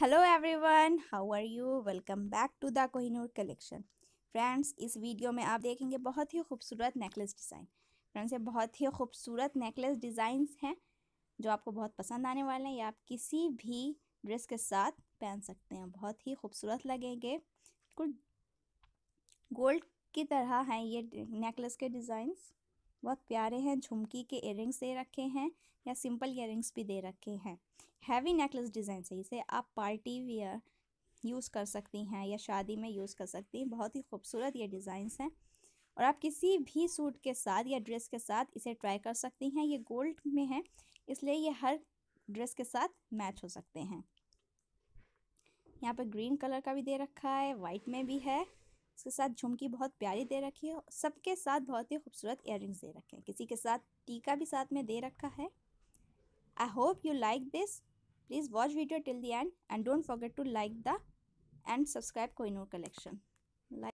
hello everyone how are you welcome back to the Kohinoor collection friends इस video में आप देखेंगे बहुत ही खूबसूरत नेकलेस डिज़ाइन फ्रेंड्स ये बहुत ही खूबसूरत नेकलेस डिज़ाइंस हैं जो आपको बहुत पसंद आने वाले हैं या आप किसी भी ड्रेस के साथ पहन सकते हैं बहुत ही खूबसूरत लगेंगे कुछ गोल्ड की तरह हैं ये नेकलेस के डिज़ाइंस बहुत प्यारे हैं झुमकी के इयरिंग्स दे रखे हैं या सिंपल इयरिंग्स भी दे रखे हैं हैवी नेकलेस डिज़ाइन से इसे आप पार्टी वियर यूज़ कर सकती हैं या शादी में यूज़ कर सकती हैं बहुत ही खूबसूरत ये डिज़ाइंस हैं और आप किसी भी सूट के साथ या ड्रेस के साथ इसे ट्राई कर सकती हैं ये गोल्ड में है इसलिए ये हर ड्रेस के साथ मैच हो सकते हैं यहाँ पर ग्रीन कलर का भी दे रखा है वाइट में भी है उसके साथ झुमकी बहुत प्यारी दे रखी है सबके साथ बहुत ही खूबसूरत इयर दे रखे हैं किसी के साथ टीका भी साथ में दे रखा है I hope you like this please watch video till the end and don't forget to like the and subscribe Kohinoor collection